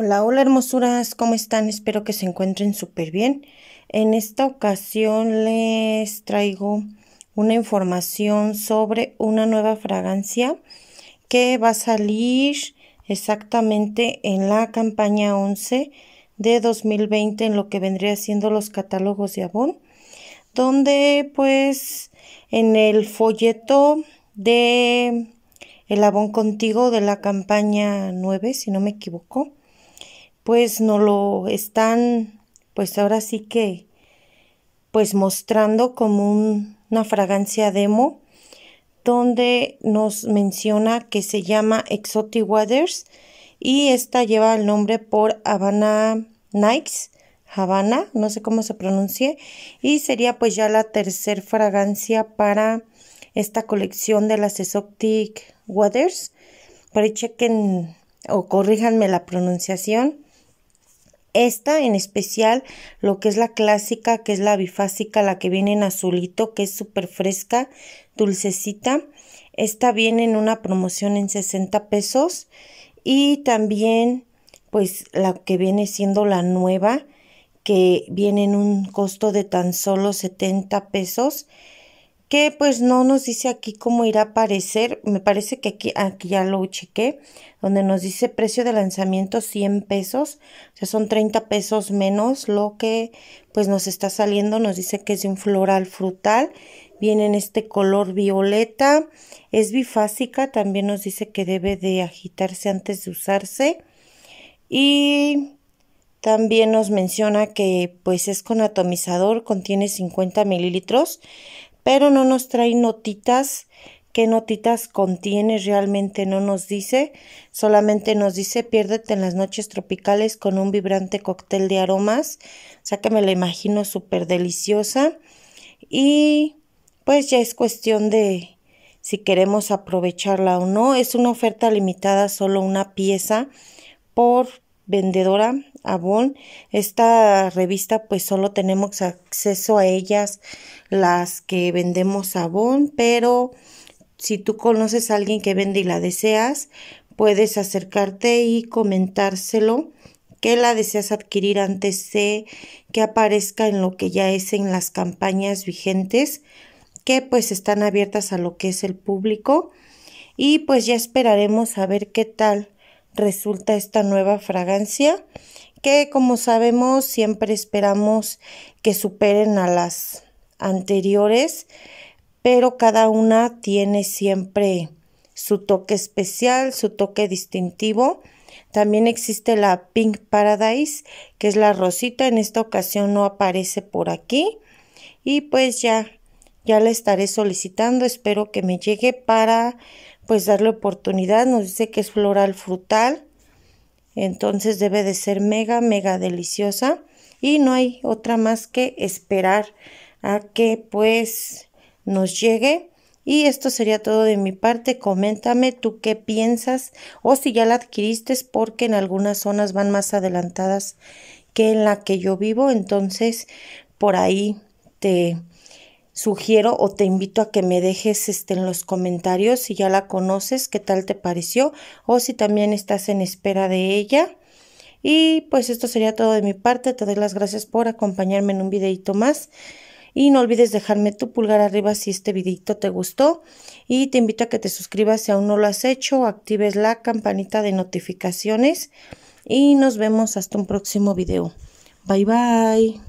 Hola, hola hermosuras, ¿cómo están? Espero que se encuentren súper bien. En esta ocasión les traigo una información sobre una nueva fragancia que va a salir exactamente en la campaña 11 de 2020 en lo que vendría siendo los catálogos de Avon, donde pues en el folleto de el Avon contigo de la campaña 9, si no me equivoco, pues nos lo están, pues ahora sí que, pues mostrando como una fragancia demo, donde nos menciona que se llama Exotic Waters y esta lleva el nombre por Havana Nights. Havana, no sé cómo se pronuncie, y sería pues ya la tercera fragancia para esta colección de las Exotic Waters. Por ahí chequen o corríjanme la pronunciación. Esta en especial, lo que es la clásica, que es la bifásica, la que viene en azulito, que es súper fresca, dulcecita. Esta viene en una promoción en 60 pesos. Y también, pues, la que viene siendo la nueva, que viene en un costo de tan solo 70 pesos que pues no nos dice aquí cómo irá a aparecer, me parece que aquí, aquí ya lo chequé, donde nos dice precio de lanzamiento 100 pesos, o sea son 30 pesos menos lo que pues nos está saliendo, nos dice que es un floral frutal, viene en este color violeta, es bifásica, también nos dice que debe de agitarse antes de usarse y también nos menciona que pues es con atomizador, contiene 50 mililitros, pero no nos trae notitas qué notitas contiene realmente no nos dice, solamente nos dice piérdete en las noches tropicales con un vibrante cóctel de aromas, o sea que me la imagino súper deliciosa y pues ya es cuestión de si queremos aprovecharla o no, es una oferta limitada, solo una pieza por vendedora, Avon. Esta revista pues solo tenemos acceso a ellas las que vendemos Avon, pero si tú conoces a alguien que vende y la deseas, puedes acercarte y comentárselo que la deseas adquirir antes de que aparezca en lo que ya es en las campañas vigentes que pues están abiertas a lo que es el público y pues ya esperaremos a ver qué tal resulta esta nueva fragancia que como sabemos siempre esperamos que superen a las anteriores, pero cada una tiene siempre su toque especial, su toque distintivo. También existe la Pink Paradise, que es la rosita, en esta ocasión no aparece por aquí. Y pues ya, ya la estaré solicitando, espero que me llegue para pues darle oportunidad. Nos dice que es floral frutal entonces debe de ser mega, mega deliciosa y no hay otra más que esperar a que pues nos llegue. Y esto sería todo de mi parte. Coméntame tú qué piensas o si ya la adquiriste porque en algunas zonas van más adelantadas que en la que yo vivo. Entonces por ahí te sugiero o te invito a que me dejes este, en los comentarios si ya la conoces, qué tal te pareció o si también estás en espera de ella. Y pues esto sería todo de mi parte. Te doy las gracias por acompañarme en un videito más. Y no olvides dejarme tu pulgar arriba si este videito te gustó. Y te invito a que te suscribas si aún no lo has hecho. Actives la campanita de notificaciones. Y nos vemos hasta un próximo video. Bye bye.